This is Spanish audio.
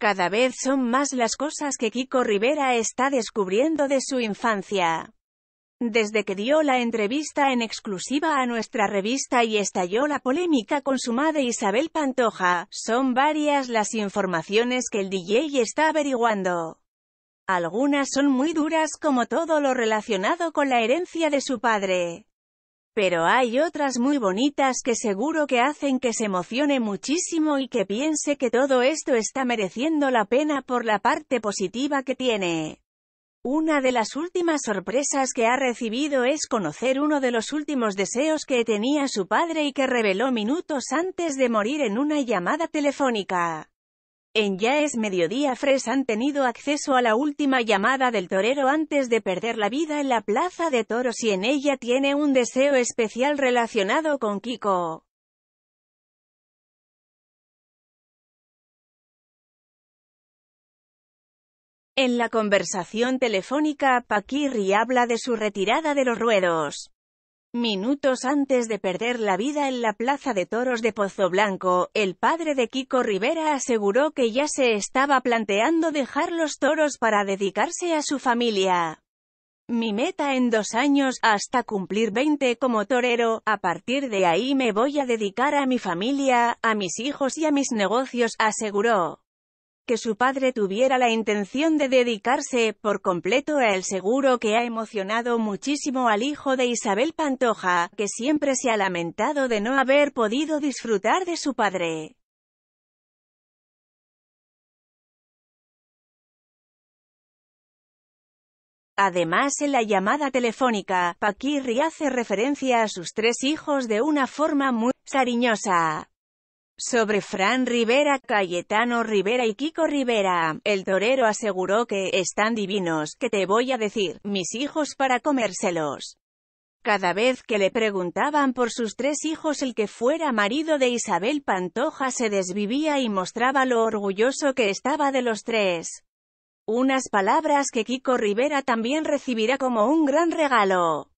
Cada vez son más las cosas que Kiko Rivera está descubriendo de su infancia. Desde que dio la entrevista en exclusiva a nuestra revista y estalló la polémica con su madre Isabel Pantoja, son varias las informaciones que el DJ está averiguando. Algunas son muy duras como todo lo relacionado con la herencia de su padre. Pero hay otras muy bonitas que seguro que hacen que se emocione muchísimo y que piense que todo esto está mereciendo la pena por la parte positiva que tiene. Una de las últimas sorpresas que ha recibido es conocer uno de los últimos deseos que tenía su padre y que reveló minutos antes de morir en una llamada telefónica. En Ya es Mediodía Fres han tenido acceso a la última llamada del torero antes de perder la vida en la Plaza de Toros y en ella tiene un deseo especial relacionado con Kiko. En la conversación telefónica, Paquirri habla de su retirada de los ruedos. Minutos antes de perder la vida en la plaza de toros de Pozo Blanco, el padre de Kiko Rivera aseguró que ya se estaba planteando dejar los toros para dedicarse a su familia. Mi meta en dos años, hasta cumplir 20 como torero, a partir de ahí me voy a dedicar a mi familia, a mis hijos y a mis negocios, aseguró que su padre tuviera la intención de dedicarse, por completo al seguro que ha emocionado muchísimo al hijo de Isabel Pantoja, que siempre se ha lamentado de no haber podido disfrutar de su padre. Además en la llamada telefónica, Paquirri hace referencia a sus tres hijos de una forma muy cariñosa. Sobre Fran Rivera, Cayetano Rivera y Kiko Rivera, el torero aseguró que, están divinos, que te voy a decir, mis hijos para comérselos. Cada vez que le preguntaban por sus tres hijos el que fuera marido de Isabel Pantoja se desvivía y mostraba lo orgulloso que estaba de los tres. Unas palabras que Kiko Rivera también recibirá como un gran regalo.